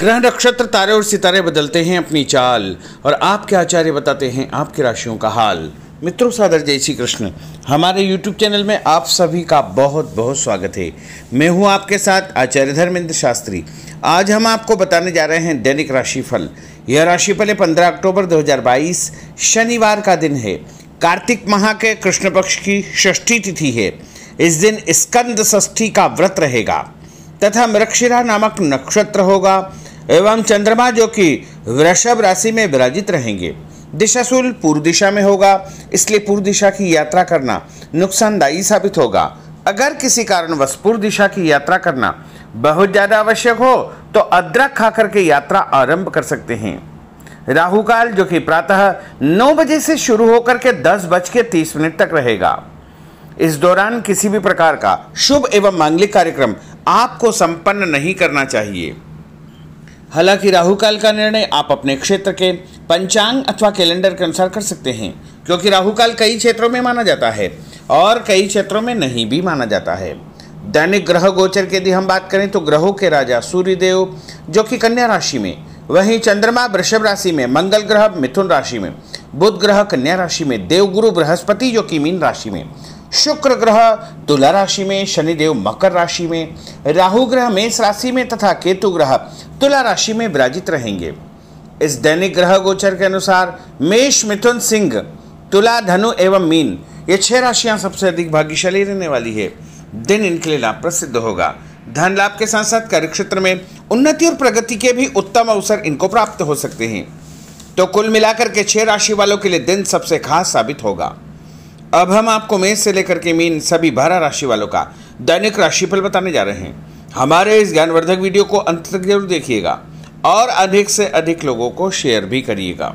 ग्रह नक्षत्र तारे और सितारे बदलते हैं अपनी चाल और आपके आचार्य बताते हैं आपकी राशियों का हाल मित्रों सादर जय श्री कृष्ण हमारे YouTube चैनल में आप सभी का बहुत बहुत स्वागत है मैं हूं आपके साथ आचार्य धर्मेंद्र शास्त्री आज हम आपको बताने जा रहे हैं दैनिक राशिफल यह राशिफल है पंद्रह अक्टूबर 2022 शनिवार का दिन है कार्तिक माह के कृष्ण पक्ष की षष्ठी तिथि है इस दिन स्कंद ष्ठी का व्रत रहेगा तथा मृक्षिरा नामक नक्षत्र होगा एवं चंद्रमा जो कि वृषभ राशि में विराजित रहेंगे दिशाशूल पूर्व दिशा में होगा इसलिए पूर्व दिशा की यात्रा करना नुकसानदायी साबित होगा अगर किसी कारणवश पूर्व दिशा की यात्रा करना बहुत ज़्यादा आवश्यक हो तो अदरक खा करके यात्रा आरंभ कर सकते हैं राहु काल जो कि प्रातः नौ बजे से शुरू होकर के दस बज के तीस मिनट तक रहेगा इस दौरान किसी भी प्रकार का शुभ एवं मांगलिक कार्यक्रम आपको संपन्न नहीं करना चाहिए हालांकि राहु काल का निर्णय आप अपने क्षेत्र के पंचांग अथवा कैलेंडर के अनुसार कर सकते हैं क्योंकि राहु काल कई क्षेत्रों में माना जाता है और कई क्षेत्रों में नहीं भी माना जाता है दैनिक ग्रह गोचर की यदि हम बात करें तो ग्रहों के राजा सूर्यदेव जो कि कन्या राशि में वहीं चंद्रमा वृषभ राशि में मंगल ग्रह मिथुन राशि में बुध ग्रह कन्या राशि में देवगुरु बृहस्पति जो कि मीन राशि में शुक्र ग्रह तुला राशि में शनिदेव मकर राशि में राहु ग्रह मेष राशि में तथा केतु ग्रह तुला राशि में विराजित रहेंगे इस दैनिक ग्रह गोचर के अनुसार मेष मिथुन सिंह तुला धनु एवं मीन ये छह राशियां सबसे अधिक भाग्यशाली रहने वाली है दिन इनके लिए लाभ प्रसिद्ध होगा धन लाभ के साथ साथ कार्य क्षेत्र में उन्नति और प्रगति के भी उत्तम अवसर इनको प्राप्त हो सकते हैं तो कुल मिलाकर के छह राशि वालों के लिए दिन सबसे खास साबित होगा अब हम आपको मेष से लेकर के मीन सभी बारह राशि वालों का दैनिक राशिफल बताने जा रहे हैं हमारे इस ज्ञानवर्धक वीडियो को अंत तक जरूर देखिएगा और अधिक से अधिक लोगों को शेयर भी करिएगा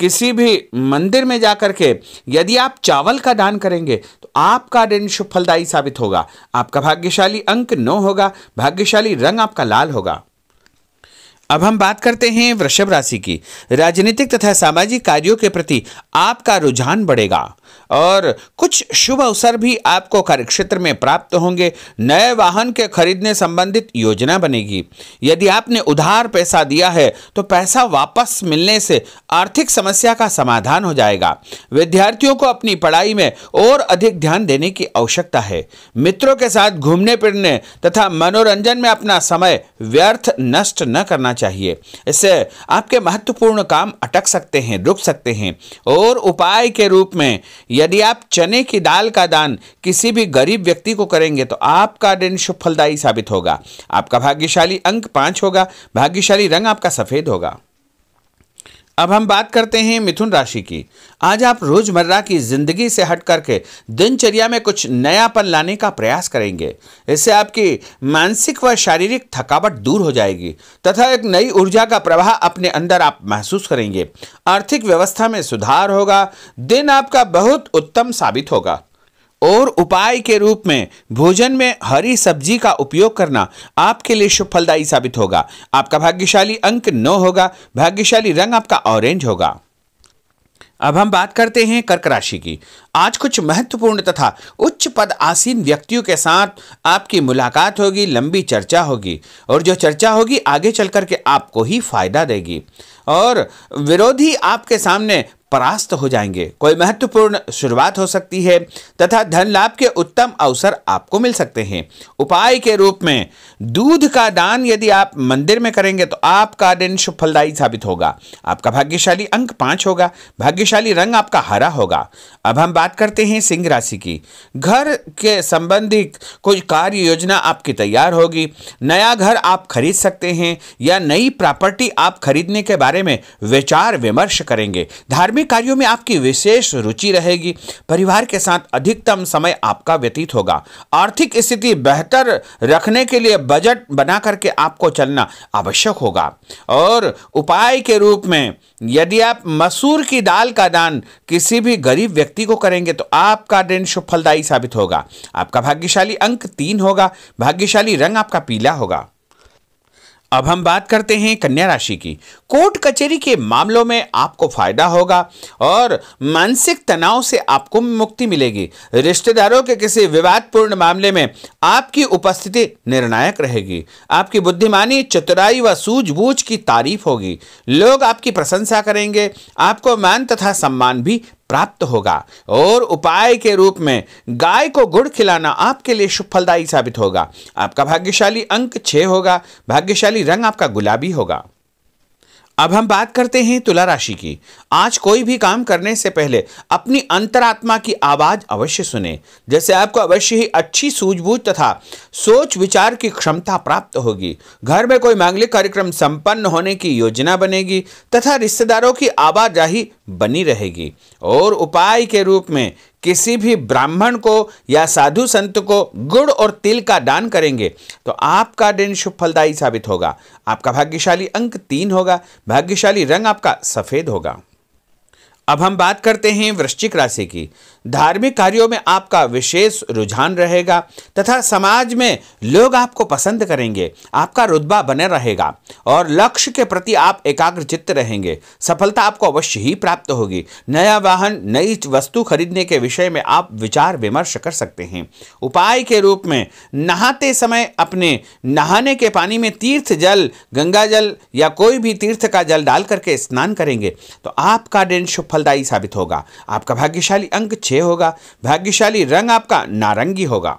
किसी भी मंदिर में जाकर के यदि आप चावल का दान करेंगे तो आपका दिन शुभ फलदायी साबित होगा आपका भाग्यशाली अंक नौ होगा भाग्यशाली रंग आपका लाल होगा अब हम बात करते हैं वृषभ राशि की राजनीतिक तथा सामाजिक कार्यों के प्रति आपका रुझान बढ़ेगा और कुछ शुभ अवसर भी आपको कार्यक्षेत्र में प्राप्त होंगे नए वाहन के खरीदने संबंधित योजना बनेगी यदि आपने उधार पैसा दिया है तो पैसा वापस मिलने से आर्थिक समस्या का समाधान हो जाएगा विद्यार्थियों को अपनी पढ़ाई में और अधिक ध्यान देने की आवश्यकता है मित्रों के साथ घूमने फिरने तथा मनोरंजन में अपना समय व्यर्थ नष्ट न करना चाहिए इससे आपके महत्वपूर्ण काम अटक सकते हैं रुक सकते हैं और उपाय के रूप में यदि आप चने की दाल का दान किसी भी गरीब व्यक्ति को करेंगे तो आपका दिन शुभ फलदायी साबित होगा आपका भाग्यशाली अंक पाँच होगा भाग्यशाली रंग आपका सफ़ेद होगा अब हम बात करते हैं मिथुन राशि की आज आप रोजमर्रा की जिंदगी से हट करके दिनचर्या में कुछ नयापन लाने का प्रयास करेंगे इससे आपकी मानसिक व शारीरिक थकावट दूर हो जाएगी तथा एक नई ऊर्जा का प्रवाह अपने अंदर आप महसूस करेंगे आर्थिक व्यवस्था में सुधार होगा दिन आपका बहुत उत्तम साबित होगा और उपाय के रूप में भोजन में हरी सब्जी का उपयोग करना आपके लिए शुभ फलदायी साबित होगा आपका भाग्यशाली अंक नौ होगा भाग्यशाली रंग आपका ऑरेंज होगा अब हम बात करते हैं कर्क राशि की आज कुछ महत्वपूर्ण तथा उच्च पद आसीन व्यक्तियों के साथ आपकी मुलाकात होगी लंबी चर्चा होगी और जो चर्चा होगी आगे चल करके आपको ही फायदा देगी और विरोधी आपके सामने परास्त हो जाएंगे कोई महत्वपूर्ण शुरुआत हो सकती है तथा धन लाभ के उत्तम अवसर आपको मिल सकते हैं उपाय के रूप में दूध का दान यदि आप मंदिर में करेंगे तो आपका दिन शुभ फलदायी साबित होगा आपका भाग्यशाली अंक पाँच होगा भाग्यशाली रंग आपका हरा होगा अब हम बात करते हैं सिंह राशि की घर के संबंधित कोई कार्य योजना आपकी तैयार होगी नया घर आप खरीद सकते हैं या नई प्रॉपर्टी आप खरीदने के बारे में विचार विमर्श करेंगे धार्मिक कार्यों में आपकी विशेष रुचि रहेगी परिवार के साथ अधिकतम समय आपका व्यतीत होगा आर्थिक स्थिति बेहतर रखने के लिए बजट बना करके आपको चलना आवश्यक होगा और उपाय के रूप में यदि आप मसूर की दाल का दान किसी भी गरीब व्यक्ति को करेंगे तो आपका दिन शुभफलदायी साबित होगा आपका भाग्यशाली अंक तीन होगा भाग्यशाली रंग आपका पीला होगा अब हम बात करते हैं कन्या राशि की कोर्ट कचेरी के मामलों में आपको फायदा होगा और मानसिक तनाव से आपको मुक्ति मिलेगी रिश्तेदारों के किसी विवादपूर्ण मामले में आपकी उपस्थिति निर्णायक रहेगी आपकी बुद्धिमानी चतुराई व सूझबूझ की तारीफ होगी लोग आपकी प्रशंसा करेंगे आपको मान तथा सम्मान भी प्राप्त होगा और उपाय के रूप में गाय को गुड़ खिलाना आपके लिए शुभ फलदायी साबित होगा आपका भाग्यशाली अंक छः होगा भाग्यशाली रंग आपका गुलाबी होगा अब हम बात करते हैं तुला राशि की आज कोई भी काम करने से पहले अपनी अंतरात्मा की आवाज़ अवश्य सुने जैसे आपको अवश्य ही अच्छी सूझबूझ तथा सोच विचार की क्षमता प्राप्त होगी घर में कोई मांगलिक कार्यक्रम संपन्न होने की योजना बनेगी तथा रिश्तेदारों की आवाजाही बनी रहेगी और उपाय के रूप में किसी भी ब्राह्मण को या साधु संत को गुड़ और तिल का दान करेंगे तो आपका दिन शुभ फलदायी साबित होगा आपका भाग्यशाली अंक तीन होगा भाग्यशाली रंग आपका सफ़ेद होगा अब हम बात करते हैं वृश्चिक राशि की धार्मिक कार्यों में आपका विशेष रुझान रहेगा तथा समाज में लोग आपको पसंद करेंगे आपका रुतबा बने रहेगा और लक्ष्य के प्रति आप चित्त रहेंगे सफलता आपको अवश्य ही प्राप्त होगी नया वाहन नई वस्तु खरीदने के विषय में आप विचार विमर्श कर सकते हैं उपाय के रूप में नहाते समय अपने नहाने के पानी में तीर्थ जल गंगा जल या कोई भी तीर्थ का जल डाल करके स्नान करेंगे तो आपका दिन शुभ फलदायी साबित होगा आपका भाग्यशाली अंक छः होगा भाग्यशाली रंग आपका नारंगी होगा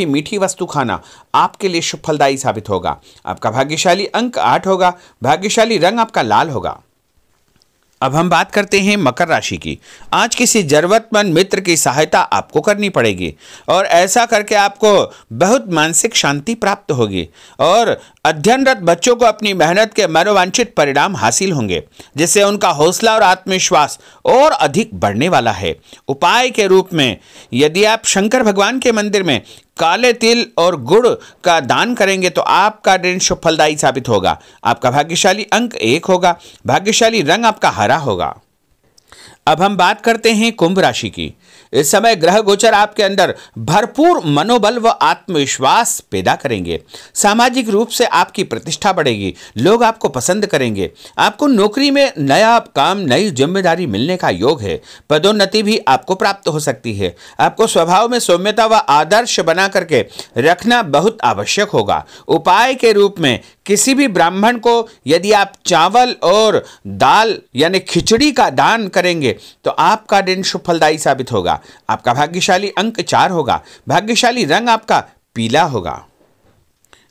भी मीठी वस्तु खाना आपके लिए शुभ फलदायी साबित होगा आपका भाग्यशाली अंक आठ होगा भाग्यशाली रंग आपका लाल होगा अब हम बात करते हैं मकर राशि की आज किसी ज़रूरतमंद मित्र की सहायता आपको करनी पड़ेगी और ऐसा करके आपको बहुत मानसिक शांति प्राप्त होगी और अध्ययनरत बच्चों को अपनी मेहनत के मनोवांछित परिणाम हासिल होंगे जिससे उनका हौसला और आत्मविश्वास और अधिक बढ़ने वाला है उपाय के रूप में यदि आप शंकर भगवान के मंदिर में काले तिल और गुड़ का दान करेंगे तो आपका दिन शुभ साबित होगा आपका भाग्यशाली अंक एक होगा भाग्यशाली रंग आपका हरा होगा अब हम बात करते हैं कुंभ राशि की इस समय ग्रह गोचर आपके अंदर भरपूर मनोबल व आत्मविश्वास पैदा करेंगे सामाजिक रूप से आपकी प्रतिष्ठा बढ़ेगी लोग आपको पसंद करेंगे आपको नौकरी में नया काम नई जिम्मेदारी मिलने का योग है पदोन्नति भी आपको प्राप्त हो सकती है आपको स्वभाव में सौम्यता व आदर्श बना करके रखना बहुत आवश्यक होगा उपाय के रूप में किसी भी ब्राह्मण को यदि आप चावल और दाल यानी खिचड़ी का दान करेंगे तो आपका दिन सुफलदायी साबित होगा आपका भाग्यशाली अंक चार होगा भाग्यशाली रंग आपका पीला होगा